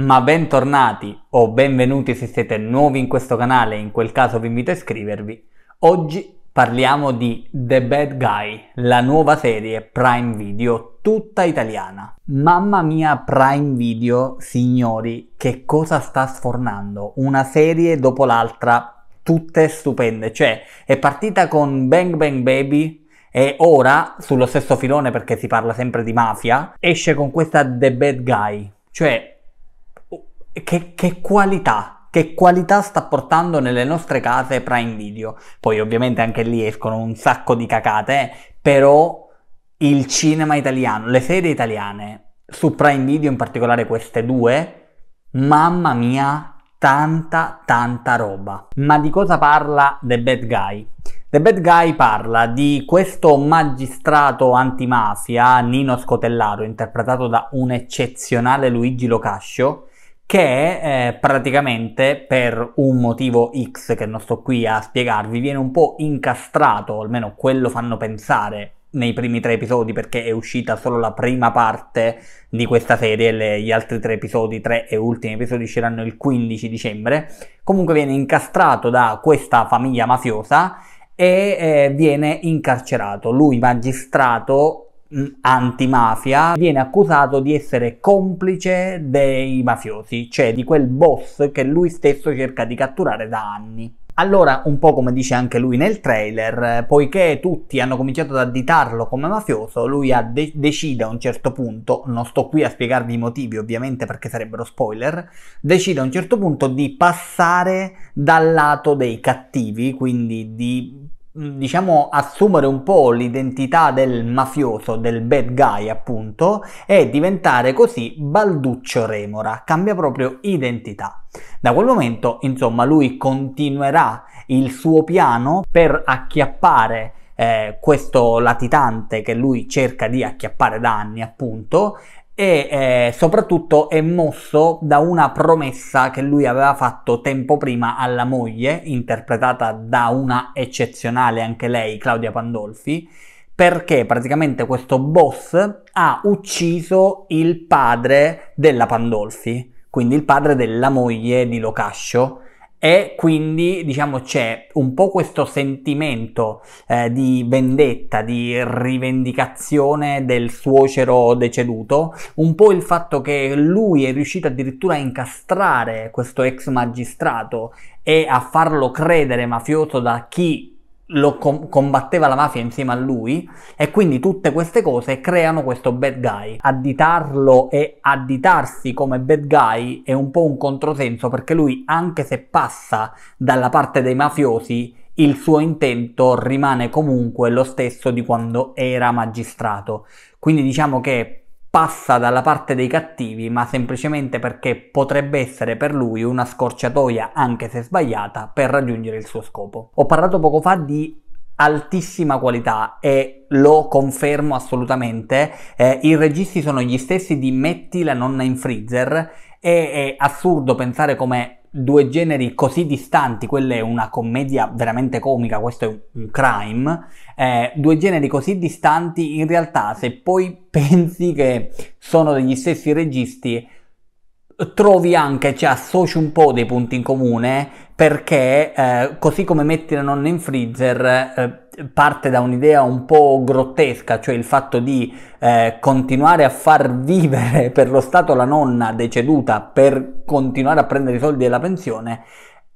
Ma bentornati o benvenuti se siete nuovi in questo canale, in quel caso vi invito a iscrivervi. Oggi parliamo di The Bad Guy, la nuova serie Prime Video tutta italiana. Mamma mia Prime Video, signori, che cosa sta sfornando? Una serie dopo l'altra, tutte stupende. Cioè, è partita con Bang Bang Baby, e ora, sullo stesso filone perché si parla sempre di mafia, esce con questa The Bad Guy. Cioè, che, che qualità che qualità sta portando nelle nostre case Prime Video. Poi ovviamente anche lì escono un sacco di cacate, eh? però il cinema italiano, le serie italiane, su Prime Video in particolare queste due, mamma mia, tanta tanta roba. Ma di cosa parla The Bad Guy? The Bad Guy parla di questo magistrato antimafia, Nino Scotellaro, interpretato da un eccezionale Luigi Locascio, che eh, praticamente per un motivo X che non sto qui a spiegarvi viene un po' incastrato, almeno quello fanno pensare nei primi tre episodi perché è uscita solo la prima parte di questa serie, le, gli altri tre episodi, tre e ultimi episodi usciranno il 15 dicembre, comunque viene incastrato da questa famiglia mafiosa e eh, viene incarcerato. Lui magistrato antimafia viene accusato di essere complice dei mafiosi, cioè di quel boss che lui stesso cerca di catturare da anni. Allora, un po' come dice anche lui nel trailer, poiché tutti hanno cominciato ad additarlo come mafioso, lui de- decide a un certo punto, non sto qui a spiegarvi i motivi ovviamente perché sarebbero spoiler, decide a un certo punto di passare dal lato dei cattivi, quindi di Mm, diciamo assumere un po' l'identità del mafioso, del bad guy appunto, e diventare così Balduccio Remora, cambia proprio identità. Da quel momento, insomma, lui continuerà il suo piano per acchiappare eh, questo latitante che lui cerca di acchiappare da anni, appunto, e eh, soprattutto è mosso da una promessa che lui aveva fatto tempo prima alla moglie, interpretata da una eccezionale anche lei, Claudia Pandolfi, perché praticamente questo boss ha ucciso il padre della Pandolfi, quindi il padre della moglie di Locascio e quindi diciamo c'è un po' questo sentimento eh, di vendetta, di rivendicazione del suocero deceduto, un po' il fatto che lui è riuscito addirittura a incastrare questo ex magistrato e a farlo credere mafioso da chi lo com- combatteva la mafia insieme a lui e quindi tutte queste cose creano questo bad guy. Additarlo e additarsi come bad guy è un po' un controsenso perché lui anche se passa dalla parte dei mafiosi il suo intento rimane comunque lo stesso di quando era magistrato. Quindi diciamo che passa dalla parte dei cattivi, ma semplicemente perché potrebbe essere per lui una scorciatoia, anche se sbagliata, per raggiungere il suo scopo. Ho parlato poco fa di altissima qualità e lo confermo assolutamente. Eh, I registi sono gli stessi di Metti la nonna in freezer e è assurdo pensare come due generi così distanti, quella è una commedia veramente comica, questo è un crime, eh, due generi così distanti in realtà se poi pensi che sono degli stessi registi, trovi anche, cioè associ un po' dei punti in comune perché eh, così come metti la nonna in freezer... Eh, parte da un'idea un po' grottesca, cioè il fatto di eh, continuare a far vivere per lo Stato la nonna deceduta per continuare a prendere i soldi della pensione,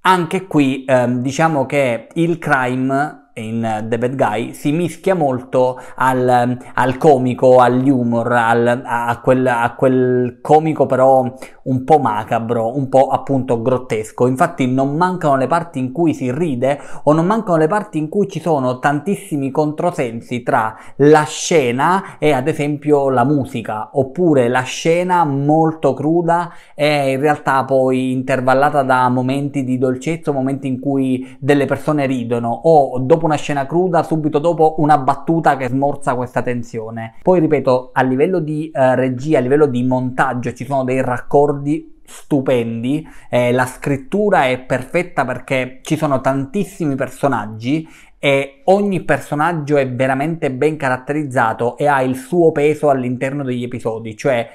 anche qui eh, diciamo che il crime in eh, The Bad Guy si mischia molto al, al comico, agli humor, al, a, quel, a, quel, comico però un po' macabro, un po' appunto grottesco. Infatti non mancano le parti in cui si ride o non mancano le parti in cui ci sono tantissimi controsensi tra la scena e ad esempio la musica, oppure la scena molto cruda e in realtà poi intervallata da momenti di dolcezza, momenti in cui delle persone ridono o dopo dopo una scena cruda, subito dopo una battuta che smorza questa tensione. Poi ripeto, a livello di eh, regia, a livello di montaggio ci sono dei raccordi stupendi, eh, la scrittura è perfetta perché ci sono tantissimi personaggi e ogni personaggio è veramente ben caratterizzato e ha il suo peso all'interno degli episodi, cioè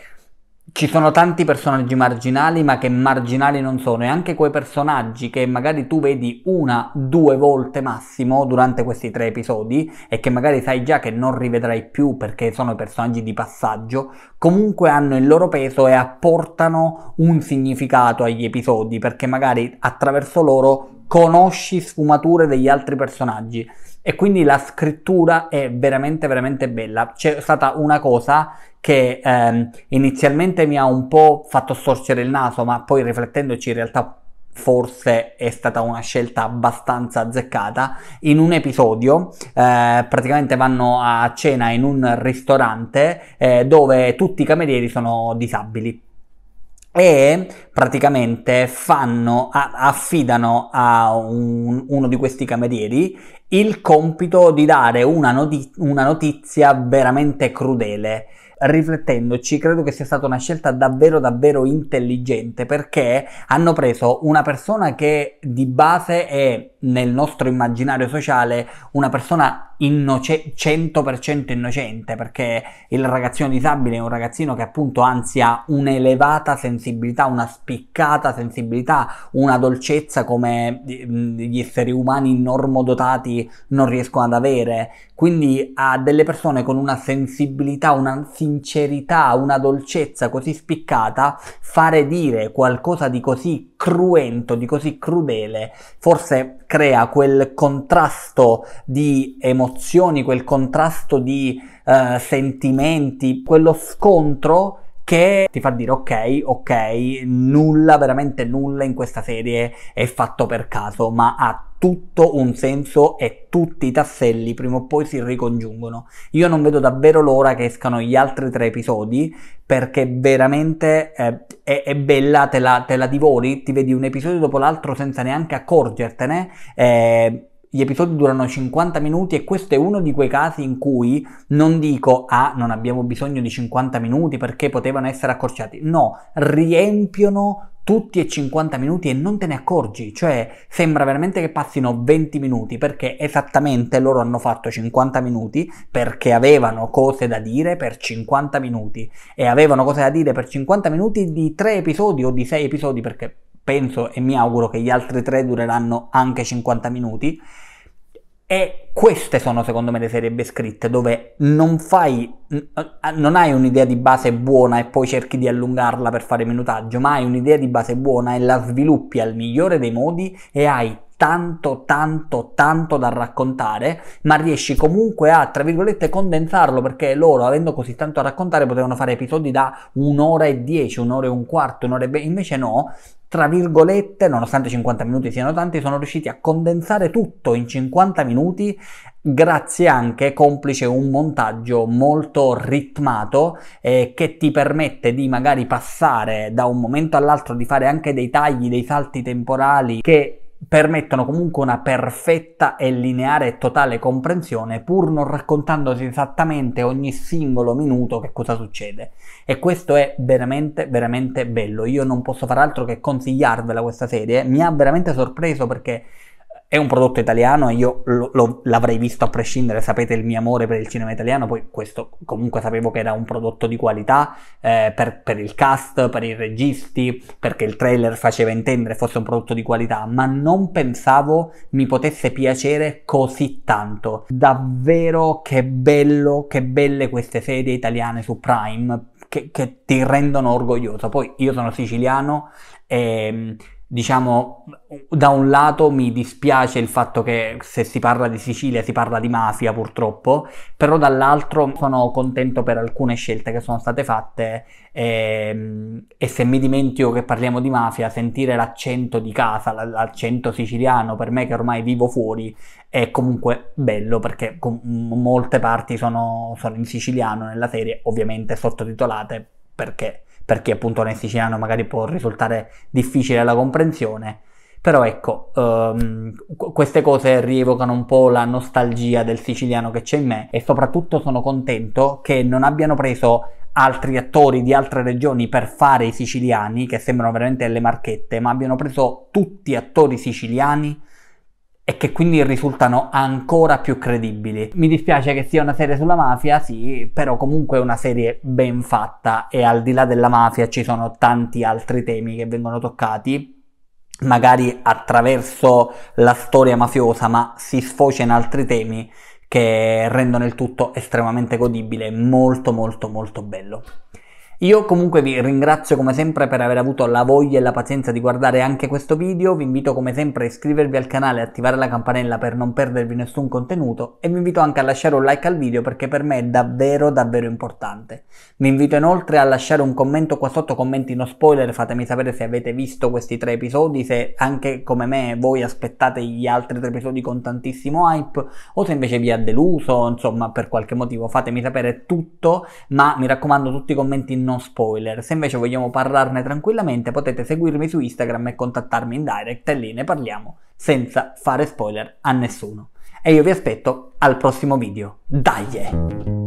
ci sono tanti personaggi marginali, ma che marginali non sono, e anche quei personaggi che magari tu vedi una, due volte massimo durante questi tre episodi, e che magari sai già che non rivedrai più perché sono personaggi di passaggio, comunque hanno il loro peso e apportano un significato agli episodi, perché magari attraverso loro conosci sfumature degli altri personaggi e quindi la scrittura è veramente veramente bella. C'è stata una cosa che ehm, inizialmente mi ha un po' fatto storcere il naso, ma poi riflettendoci in realtà forse è stata una scelta abbastanza azzeccata. In un episodio eh, praticamente vanno a cena in un ristorante eh, dove tutti i camerieri sono disabili e praticamente fanno, affidano a un, uno di questi camerieri il compito di dare una, noti- una notizia veramente crudele. Riflettendoci, credo che sia stata una scelta davvero davvero intelligente perché hanno preso una persona che di base è nel nostro immaginario sociale una persona innoce- 100% innocente perché il ragazzino disabile è un ragazzino che appunto anzi ha un'elevata sensibilità, una spiccata sensibilità, una dolcezza come gli esseri umani normodotati non riescono ad avere. Quindi a delle persone con una sensibilità, una sincerità, una dolcezza così spiccata, fare dire qualcosa di così cruento, di così crudele, forse crea quel contrasto di emozioni, quel contrasto di eh, sentimenti, quello scontro che ti fa dire ok, ok, nulla, veramente nulla in questa serie è fatto per caso, ma ha tutto un senso e tutti i tasselli prima o poi si ricongiungono. Io non vedo davvero l'ora che escano gli altri tre episodi perché veramente eh, è, è, bella, te la, te la, divori, ti vedi un episodio dopo l'altro senza neanche accorgertene. Eh, gli episodi durano 50 minuti e questo è uno di quei casi in cui non dico ah non abbiamo bisogno di 50 minuti perché potevano essere accorciati, no, riempiono tutti e 50 minuti e non te ne accorgi, cioè sembra veramente che passino 20 minuti perché esattamente loro hanno fatto 50 minuti perché avevano cose da dire per 50 minuti e avevano cose da dire per 50 minuti di 3 episodi o di 6 episodi perché penso e mi auguro che gli altri tre dureranno anche 50 minuti e queste sono secondo me le serie B scritte dove non fai, eh, non hai un'idea di base buona e poi cerchi di allungarla per fare minutaggio, ma hai un'idea di base buona e la sviluppi al migliore dei modi e hai tanto, tanto, tanto da raccontare, ma riesci comunque a, tra virgolette, condensarlo perché loro, avendo così tanto da raccontare, potevano fare episodi da un'ora e dieci, un'ora e un quarto, un'ora e venti, invece no, tra virgolette, nonostante 50 minuti siano tanti, sono riusciti a condensare tutto in 50 minuti, grazie anche complice un montaggio molto ritmato eh, che ti permette di magari passare da un momento all'altro, di fare anche dei tagli, dei salti temporali che permettono comunque una perfetta e lineare e totale comprensione pur non raccontandosi esattamente ogni singolo minuto che cosa succede e questo è veramente veramente bello io non posso far altro che consigliarvela questa serie mi ha veramente sorpreso perché è un prodotto italiano e io lo, lo, l'avrei visto a prescindere, sapete il mio amore per il cinema italiano, poi questo comunque sapevo che era un prodotto di qualità eh, per, per, il cast, per i registi, perché il trailer faceva intendere fosse un prodotto di qualità, ma non pensavo mi potesse piacere così tanto. Davvero che bello, che belle queste serie italiane su Prime. Che, che ti rendono orgoglioso. Poi io sono siciliano e ehm, diciamo, da un lato mi dispiace il fatto che se si parla di Sicilia si parla di mafia purtroppo, però dall'altro sono contento per alcune scelte che sono state fatte e, ehm, e se mi dimentico che parliamo di mafia, sentire l'accento di casa, l'accento siciliano per me che ormai vivo fuori è comunque bello perché molte parti sono, sono in siciliano nella serie, ovviamente sottotitolate perché per chi appunto nel siciliano magari può risultare difficile la comprensione, però ecco, um, queste cose rievocano un po' la nostalgia del siciliano che c'è in me e soprattutto sono contento che non abbiano preso altri attori di altre regioni per fare i siciliani, che sembrano veramente delle marchette, ma abbiano preso tutti attori siciliani e che quindi risultano ancora più credibili. Mi dispiace che sia una serie sulla mafia, sì, però comunque è una serie ben fatta e al di là della mafia ci sono tanti altri temi che vengono toccati magari attraverso la storia mafiosa, ma si sfocia in altri temi che rendono il tutto estremamente godibile, molto molto molto bello. Io comunque vi ringrazio come sempre per aver avuto la voglia e la pazienza di guardare anche questo video, vi invito come sempre a iscrivervi al canale e attivare la campanella per non perdervi nessun contenuto e vi invito anche a lasciare un like al video perché per me è davvero davvero importante. Vi invito inoltre a lasciare un commento qua sotto, commenti no spoiler, fatemi sapere se avete visto questi tre episodi, se anche come me voi aspettate gli altri tre episodi con tantissimo hype o se invece vi ha deluso, insomma per qualche motivo fatemi sapere tutto, ma mi raccomando tutti i commenti non spoiler. Se invece vogliamo parlarne tranquillamente potete seguirmi su Instagram e contattarmi in direct e lì ne parliamo senza fare spoiler a nessuno. E io vi aspetto al prossimo video. Dai!